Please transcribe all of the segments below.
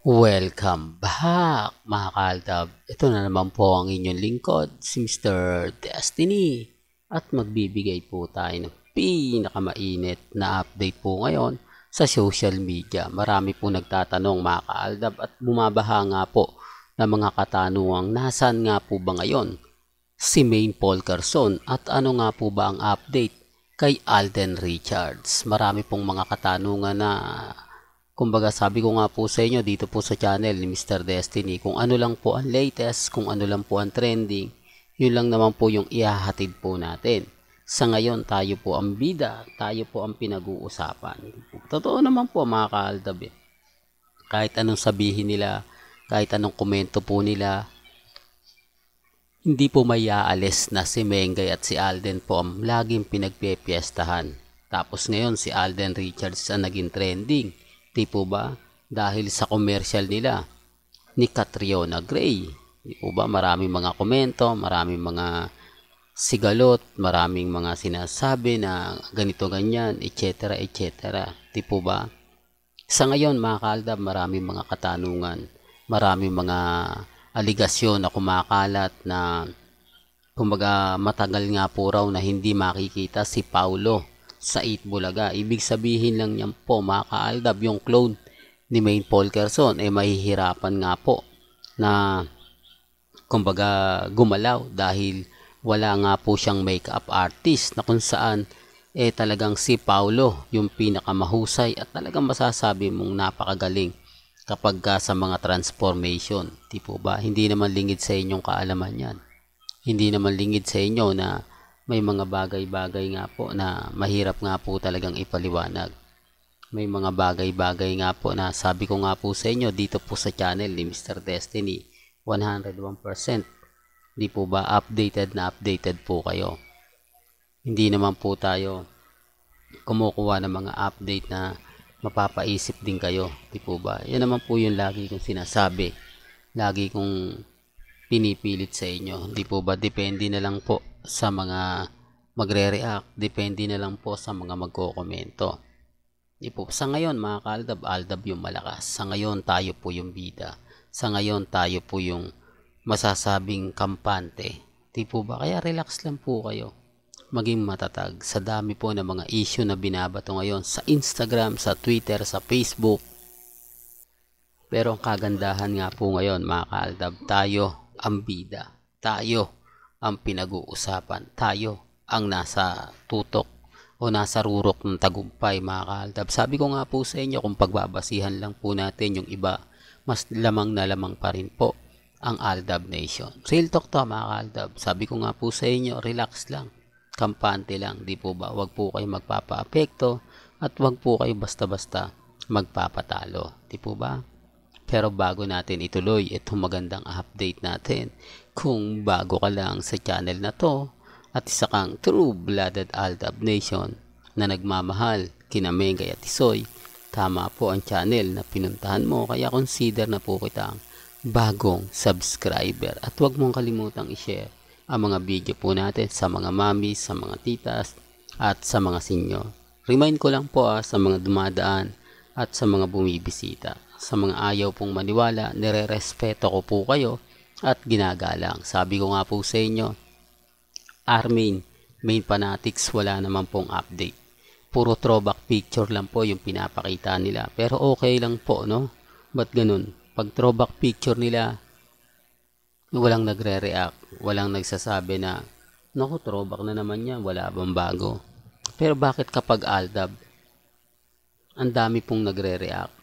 Welcome back mga kaltab. Ito na naman po ang inyong lingkod, si Mr. Destiny. At magbibigay po tayo ng pinakamainit na update po ngayon sa social media. Marami po nagtatanong mga kaaldab at bumabaha nga po ng mga katanungang nasaan nga po ba ngayon si Maine Paul Carson at ano nga po ba ang update kay Alden Richards. Marami pong mga katanungan na Kumbaga sabi ko nga po sa inyo dito po sa channel ni Mr. Destiny kung ano lang po ang latest, kung ano lang po ang trending, yun lang naman po yung ihahatid po natin. Sa ngayon tayo po ang bida, tayo po ang pinag-uusapan. Totoo naman po mga kaaldabi. Eh. Kahit anong sabihin nila, kahit anong komento po nila, hindi po may na si Mengay at si Alden po ang laging pinagpipiestahan. Tapos ngayon si Alden Richards ang naging trending. Di po ba? Dahil sa commercial nila ni Catriona Gray. Di po ba? Maraming mga komento, maraming mga sigalot, maraming mga sinasabi na ganito ganyan, etc. etc. Di po ba? Sa ngayon mga kaaldab, maraming mga katanungan, maraming mga aligasyon na kumakalat na kumbaga matagal nga po raw na hindi makikita si Paulo sa 8 Bulaga. Ibig sabihin lang niyan po mga kaaldab, yung clone ni Main Paul Kerson, eh, mahihirapan nga po na kumbaga gumalaw dahil wala nga po siyang makeup artist na kung saan eh talagang si Paulo yung pinakamahusay at talagang masasabi mong napakagaling kapag ka sa mga transformation. Di po ba? Hindi naman lingid sa inyong kaalaman yan. Hindi naman lingid sa inyo na may mga bagay-bagay nga po na mahirap nga po talagang ipaliwanag. May mga bagay-bagay nga po na sabi ko nga po sa inyo dito po sa channel ni Mr. Destiny 101%. Hindi po ba updated na updated po kayo? Hindi naman po tayo kumukuha ng mga update na mapapaisip din kayo. Di po ba? Yan naman po yung lagi kong sinasabi. Lagi kong pinipilit sa inyo. Di po ba? Depende na lang po sa mga magre-react. Depende na lang po sa mga magkokomento. Di po, sa ngayon mga kaaldab, aldab yung malakas. Sa ngayon tayo po yung bida. Sa ngayon tayo po yung masasabing kampante. Di po ba? Kaya relax lang po kayo. Maging matatag sa dami po ng mga issue na binabato ngayon sa Instagram, sa Twitter, sa Facebook. Pero ang kagandahan nga po ngayon mga kaaldab, tayo ang bida. Tayo ang pinag-uusapan. Tayo ang nasa tutok o nasa rurok ng tagumpay mga kaaldab. Sabi ko nga po sa inyo kung pagbabasihan lang po natin yung iba, mas lamang na lamang pa rin po ang Aldab Nation. Real talk to mga kaaldab. Sabi ko nga po sa inyo, relax lang. Kampante lang, di po ba? Huwag po kayo magpapaapekto at huwag po kayo basta-basta magpapatalo. Di po ba? Pero bago natin ituloy itong magandang update natin, kung bago ka lang sa channel na to at isa kang true-blooded Aldab Nation na nagmamahal kina Mengay at Isoy, tama po ang channel na pinuntahan mo kaya consider na po kitang bagong subscriber at huwag mong kalimutang i-share ang mga video po natin sa mga mami, sa mga titas at sa mga sinyo. Remind ko lang po ah, sa mga dumadaan at sa mga bumibisita sa mga ayaw pong maniwala, nire-respeto ko po kayo at ginagalang. Sabi ko nga po sa inyo, Armin, main fanatics, wala naman pong update. Puro throwback picture lang po yung pinapakita nila. Pero okay lang po, no? Ba't ganun? Pag throwback picture nila, walang nagre-react, walang nagsasabi na, Naku, throwback na naman yan, wala bang bago? Pero bakit kapag aldab, ang dami pong nagre-react?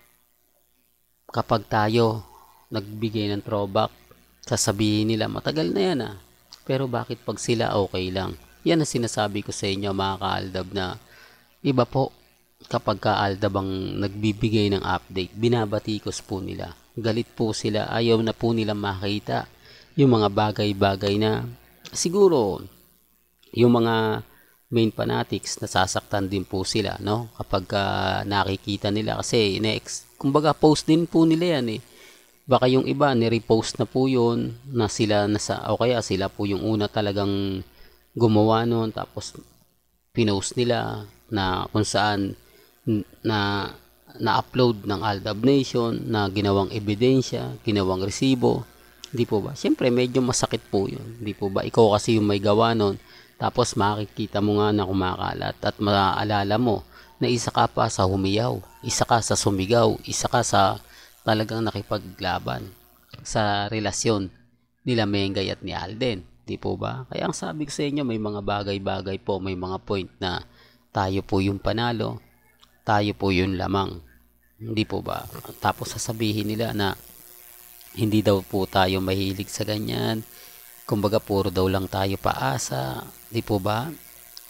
kapag tayo nagbigay ng throwback, sasabihin nila, matagal na yan ah. Pero bakit pag sila okay lang? Yan ang sinasabi ko sa inyo mga kaaldab na iba po kapag kaaldab ang nagbibigay ng update, binabatikos po nila. Galit po sila, ayaw na po nila makita yung mga bagay-bagay na siguro yung mga main fanatics, nasasaktan din po sila, no? Kapag uh, nakikita nila kasi next, kumbaga post din po nila yan eh. Baka yung iba ni-repost na po 'yon na sila nasa o kaya sila po yung una talagang gumawa noon tapos pinost nila na kung saan na na-upload ng Aldab Nation na ginawang ebidensya, ginawang resibo. Hindi po ba? Siyempre, medyo masakit po yun. Hindi po ba? Ikaw kasi yung may gawa nun. Tapos makikita mo nga na kumakalat at maaalala mo na isa ka pa sa humiyaw, isa ka sa sumigaw, isa ka sa talagang nakipaglaban sa relasyon nila Mengay at ni Alden. Di po ba? Kaya ang sabi ko sa inyo, may mga bagay-bagay po, may mga point na tayo po yung panalo, tayo po yung lamang. Hindi po ba? Tapos sasabihin nila na hindi daw po tayo mahilig sa ganyan, kumbaga puro daw lang tayo paasa, di po ba?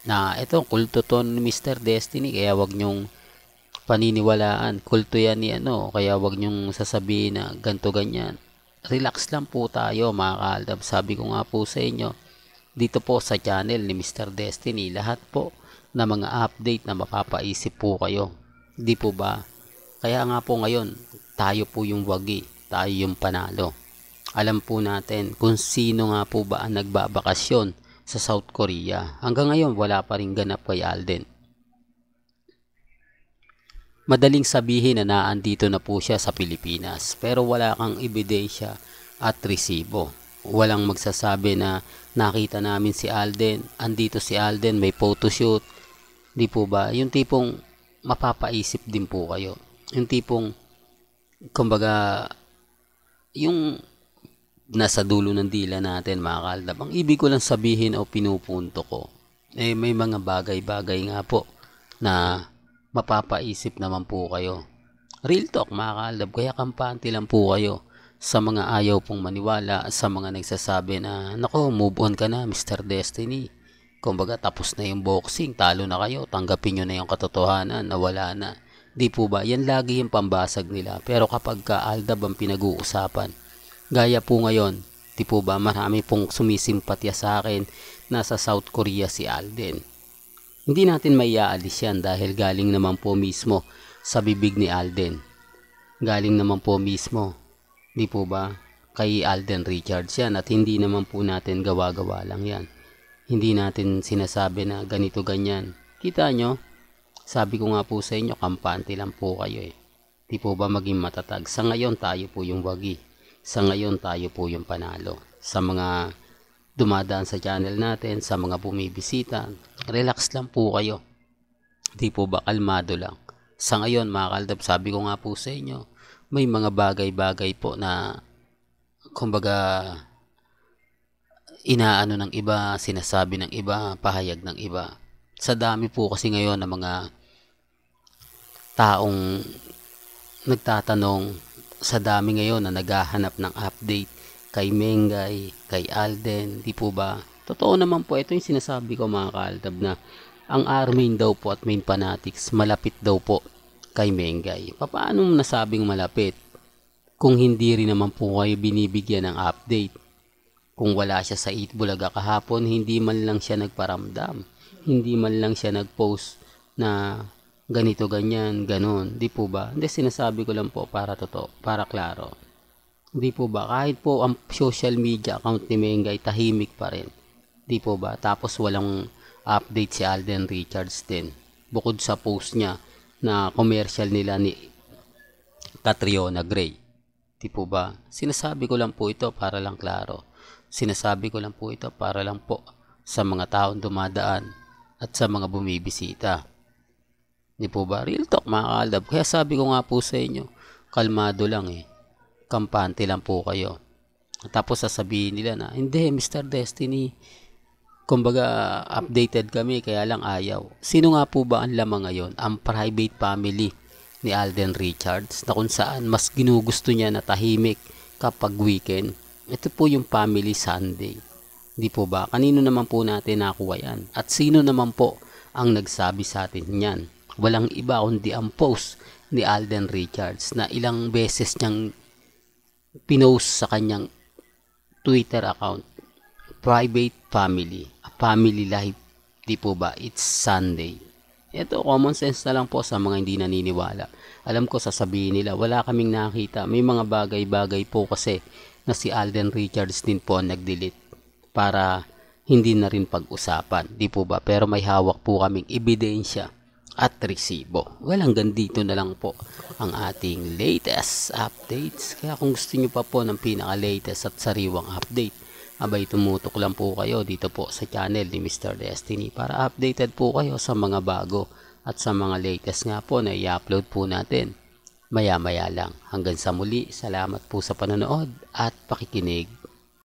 Na ito, kulto to ni Mr. Destiny, kaya wag nyong paniniwalaan. Kulto yan ni ano, kaya wag nyong sasabihin na ganto ganyan. Relax lang po tayo mga kaaldab. Sabi ko nga po sa inyo, dito po sa channel ni Mr. Destiny, lahat po na mga update na mapapaisip po kayo. Di po ba? Kaya nga po ngayon, tayo po yung wagi, tayo yung panalo alam po natin kung sino nga po ba ang nagbabakasyon sa South Korea. Hanggang ngayon, wala pa rin ganap kay Alden. Madaling sabihin na naandito na po siya sa Pilipinas pero wala kang ebidensya at resibo. Walang magsasabi na nakita namin si Alden, andito si Alden, may photoshoot. Di po ba? Yung tipong mapapaisip din po kayo. Yung tipong, kumbaga, yung nasa dulo ng dila natin mga kaaldab. Ang ibig ko lang sabihin o pinupunto ko, eh may mga bagay-bagay nga po na mapapaisip naman po kayo. Real talk mga kaaldab, kaya kampante lang po kayo sa mga ayaw pong maniwala, sa mga nagsasabi na, nako move on ka na Mr. Destiny. Kumbaga tapos na yung boxing, talo na kayo, tanggapin nyo na yung katotohanan, nawala na. Di po ba, yan lagi yung pambasag nila. Pero kapag aldab ang pinag-uusapan, Gaya po ngayon, di po ba marami pong sumisimpatya sa akin na sa South Korea si Alden. Hindi natin maiaalis yan dahil galing naman po mismo sa bibig ni Alden. Galing naman po mismo, di po ba, kay Alden Richards yan at hindi naman po natin gawa-gawa lang yan. Hindi natin sinasabi na ganito ganyan. Kita nyo, sabi ko nga po sa inyo, kampante lang po kayo eh. Di po ba maging matatag? Sa ngayon tayo po yung wagi sa ngayon tayo po yung panalo. Sa mga dumadaan sa channel natin, sa mga bumibisita, relax lang po kayo. Di po ba kalmado lang. Sa ngayon mga kaldab, sabi ko nga po sa inyo, may mga bagay-bagay po na kumbaga inaano ng iba, sinasabi ng iba, pahayag ng iba. Sa dami po kasi ngayon ng mga taong nagtatanong sa dami ngayon na naghahanap ng update kay Mengay, kay Alden, di po ba? Totoo naman po, ito yung sinasabi ko mga kaaltab na ang Armin daw po at main fanatics malapit daw po kay Mengay. Paano mo nasabing malapit? Kung hindi rin naman po kayo binibigyan ng update. Kung wala siya sa 8 Bulaga kahapon, hindi man lang siya nagparamdam. Hindi man lang siya nagpost na ganito, ganyan, ganon. Di po ba? Hindi, sinasabi ko lang po para totoo, para klaro. Di po ba? Kahit po ang social media account ni ay tahimik pa rin. Di po ba? Tapos walang update si Alden Richards din. Bukod sa post niya na commercial nila ni Catriona Gray. Di po ba? Sinasabi ko lang po ito para lang klaro. Sinasabi ko lang po ito para lang po sa mga taong dumadaan at sa mga bumibisita. Di po ba? Real talk mga kalab. Kaya sabi ko nga po sa inyo, kalmado lang eh. Kampante lang po kayo. Tapos sasabihin nila na, hindi Mr. Destiny, kumbaga updated kami kaya lang ayaw. Sino nga po ba ang lamang ngayon? Ang private family ni Alden Richards na kung saan mas ginugusto niya na tahimik kapag weekend. Ito po yung Family Sunday. Hindi po ba? Kanino naman po natin nakuha yan? At sino naman po ang nagsabi sa atin niyan? walang iba kundi ang post ni Alden Richards na ilang beses niyang pinost sa kanyang Twitter account. Private family. A family life. Di po ba? It's Sunday. Ito, common sense na lang po sa mga hindi naniniwala. Alam ko sasabihin nila, wala kaming nakita. May mga bagay-bagay po kasi na si Alden Richards din po ang nag-delete para hindi na rin pag-usapan. Di po ba? Pero may hawak po kaming ebidensya at resibo. Well, hanggang dito na lang po ang ating latest updates. Kaya kung gusto nyo pa po ng pinaka-latest at sariwang update, abay tumutok lang po kayo dito po sa channel ni Mr. Destiny para updated po kayo sa mga bago at sa mga latest nga po na i-upload po natin. Maya-maya lang. Hanggang sa muli, salamat po sa panonood at pakikinig.